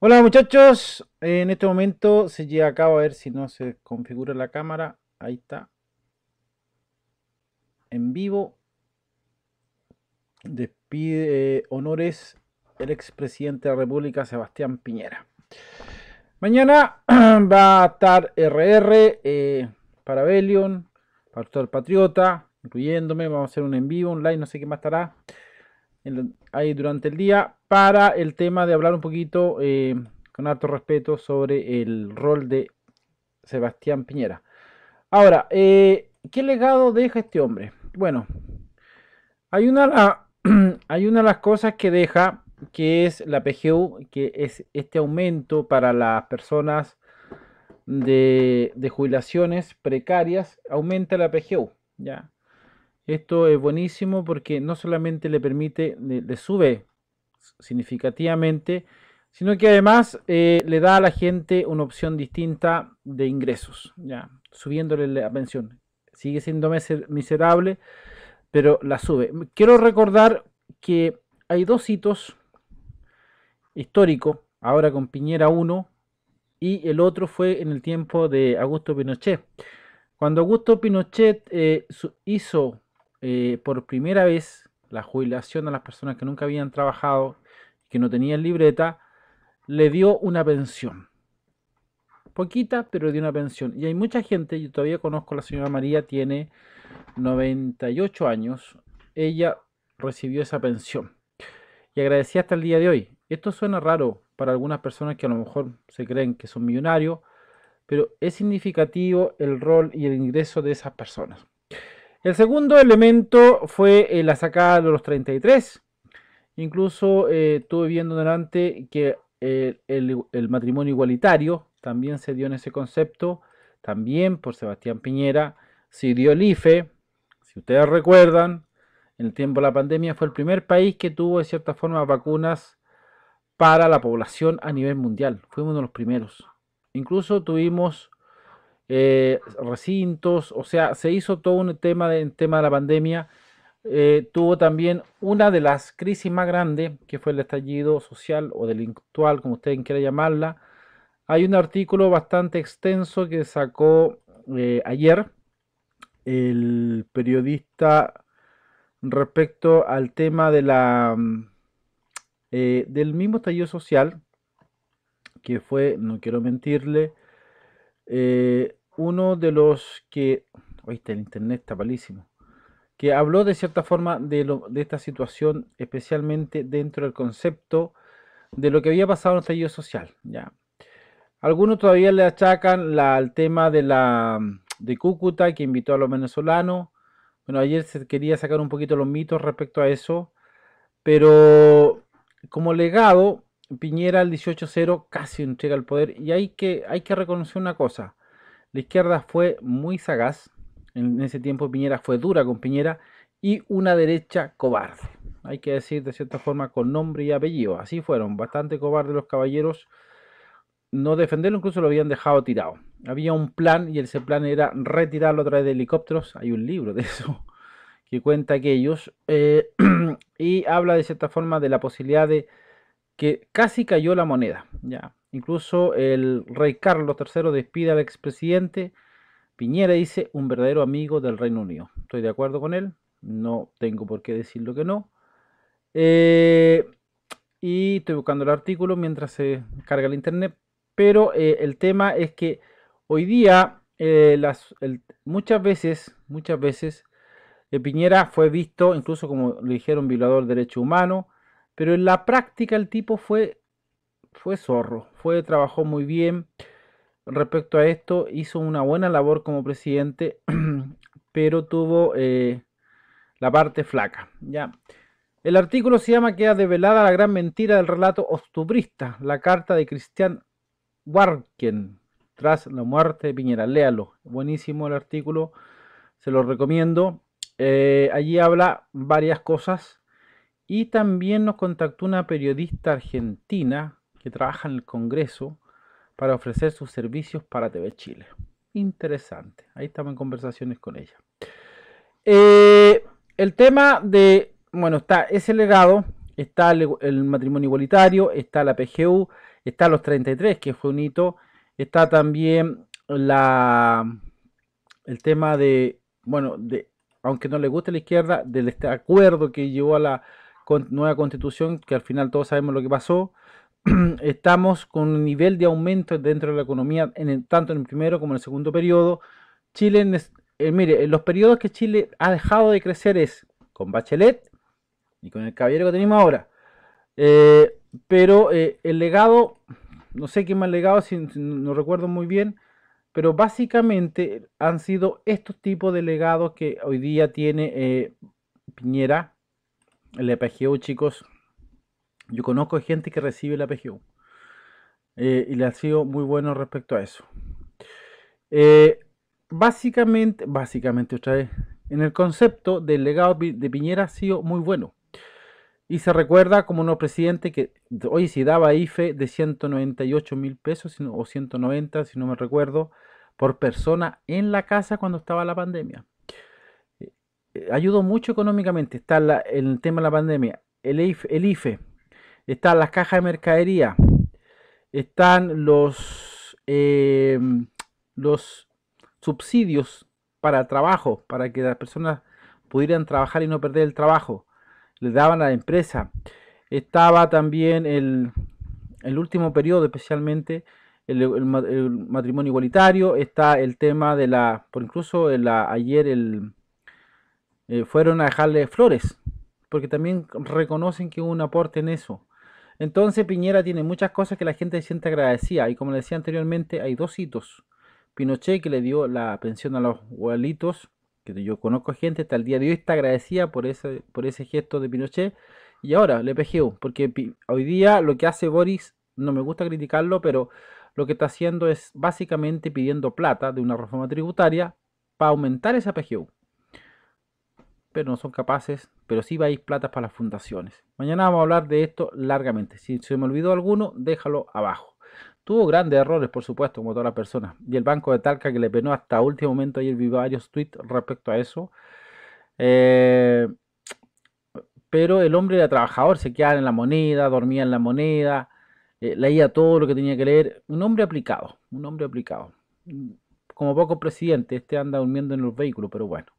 Hola muchachos, en este momento se llega a cabo a ver si no se configura la cámara. Ahí está. En vivo. Despide eh, honores el expresidente de la República, Sebastián Piñera. Mañana va a estar RR eh, para Belion, para todo el Patriota, incluyéndome. Vamos a hacer un en vivo, un live, no sé qué más estará ahí durante el día para el tema de hablar un poquito eh, con alto respeto sobre el rol de Sebastián Piñera. Ahora, eh, ¿qué legado deja este hombre? Bueno, hay una, hay una de las cosas que deja que es la PGU, que es este aumento para las personas de, de jubilaciones precarias, aumenta la PGU, ¿ya? Esto es buenísimo porque no solamente le permite, le, sube significativamente, sino que además eh, le da a la gente una opción distinta de ingresos, ya subiéndole la pensión. Sigue siendo miserable, pero la sube. Quiero recordar que hay dos hitos históricos, ahora con Piñera 1 y el otro fue en el tiempo de Augusto Pinochet. Cuando Augusto Pinochet eh, hizo eh, por primera vez la jubilación a las personas que nunca habían trabajado, que no tenían libreta, le dio una pensión. Poquita, pero dio una pensión. Y hay mucha gente, yo todavía conozco a la señora María, tiene 98 años, ella recibió esa pensión. Y agradecía hasta el día de hoy. Esto suena raro para algunas personas que a lo mejor se creen que son millonarios, pero es significativo el rol y el ingreso de esas personas. El segundo elemento fue eh, la sacada de los 33. Incluso eh, estuve viendo delante que eh, el, matrimonio igualitario también se dio en ese concepto, también por Sebastián Piñera, se dio el IFE, si ustedes recuerdan, en el tiempo de la pandemia fue el primer país que tuvo de cierta forma vacunas para la población a nivel mundial, fuimos uno de los primeros. Incluso tuvimos eh, recintos, o sea, se hizo todo un tema en tema de la pandemia. Eh, tuvo también una de las crisis más grandes, que fue el estallido social o delictual como ustedes quieran llamarla. Hay un artículo bastante extenso que sacó eh, ayer el periodista respecto al tema de la, mm, del mismo estallido social, que fue, no quiero mentirle, eh, uno de los que, oíste, el internet está malísimo, que habló de cierta forma de, esta situación, especialmente dentro del concepto de lo que había pasado en el estallido social. ¿ya? Algunos todavía le achacan la, al tema de, la, de Cúcuta, que invitó a los venezolanos. Bueno, ayer se quería sacar un poquito los mitos respecto a eso, pero como legado, Piñera al 18-0 casi entrega el poder y hay que, hay que reconocer una cosa. La izquierda fue muy sagaz, en ese tiempo Piñera fue dura con Piñera, y una derecha cobarde. Hay que decir de cierta forma con nombre y apellido. Así fueron, bastante cobardes los caballeros. No defenderlo, incluso lo habían dejado tirado. Había un plan y ese plan era retirarlo a través de helicópteros. Hay un libro de eso que cuenta aquellos. ellos eh, y habla de cierta forma de la posibilidad de que casi cayó la moneda. Ya, Incluso el rey Carlos III despide al expresidente. Piñera dice un verdadero amigo del Reino Unido. Estoy de acuerdo con él. No tengo por qué decirlo que no. Eh, y estoy buscando el artículo mientras se carga el internet. Pero eh, el tema es que hoy día eh, muchas veces, muchas veces, Piñera fue visto incluso como le dijeron violador de derechos humanos, pero en la práctica el tipo fue fue zorro, fue, trabajó muy bien respecto a esto, hizo una buena labor como presidente, pero tuvo eh, la parte flaca. ¿ya? El artículo se llama Queda develada la gran mentira del relato ostubrista, la carta de Cristian Warken, tras la muerte de Piñera. Léalo, buenísimo el artículo, se lo recomiendo. Eh, allí habla varias cosas y también nos contactó una periodista argentina que trabaja en el Congreso para ofrecer sus servicios para TV Chile. Interesante. Ahí estamos en conversaciones con ella. Eh, el tema de, bueno, está ese legado, está el, matrimonio igualitario, está la PGU, está los 33, que fue un hito, está también la, el tema de, bueno, de, aunque no le guste la izquierda, del este acuerdo que llevó a la nueva constitución, que al final todos sabemos lo que pasó, estamos con un nivel de aumento dentro de la economía, en tanto en el primero como en el segundo periodo. Chile, eh, mire, en los periodos que Chile ha dejado de crecer es con Bachelet y con el caballero que tenemos ahora. Eh, pero eh, el legado, no sé qué más legado, si, no recuerdo muy bien, pero básicamente han sido estos tipos de legados que hoy día tiene Piñera, el EPGU, chicos, yo conozco gente que recibe la PGU eh, y le ha sido muy bueno respecto a eso. Eh, básicamente, básicamente otra vez, en el concepto del legado de Piñera ha sido muy bueno. Y se recuerda como un presidente que, hoy si daba IFE de 198 mil pesos o 190, si no me recuerdo, por persona en la casa cuando estaba la pandemia. Eh, ayudó mucho económicamente, está el tema de la pandemia. el IFE están las cajas de mercadería, están los, em, los subsidios para trabajo, para que las personas pudieran trabajar y no perder el trabajo. Les daban a la empresa. Estaba también el, último periodo, especialmente el, matrimonio igualitario. Está el tema de la, por incluso ayer el, eh, fueron a dejarle flores, porque también reconocen que hubo un aporte en eso. Entonces Piñera tiene muchas cosas que la gente siente agradecida y como le decía anteriormente hay dos hitos. Pinochet que le dio la pensión a los huelitos, que yo conozco gente hasta el día de hoy está agradecida por ese, por ese gesto de Pinochet. Y ahora el PGU, porque hoy día lo que hace Boris, no me gusta criticarlo, pero lo que está haciendo es básicamente pidiendo plata de una reforma tributaria para aumentar esa PGU no son capaces, pero sí vais plata para las fundaciones. Mañana vamos a hablar de esto largamente. Si se me olvidó alguno, déjalo abajo. Tuvo grandes errores, por supuesto, como todas las personas. Y el banco de Talca que le penó hasta último momento, ayer vi varios tweets respecto a eso. Eh, pero el hombre era trabajador, se quedaba en la moneda, dormía en la moneda, eh, leía todo lo que tenía que leer. Un hombre aplicado, un hombre aplicado. Como poco presidente, este anda durmiendo en los vehículos, pero bueno.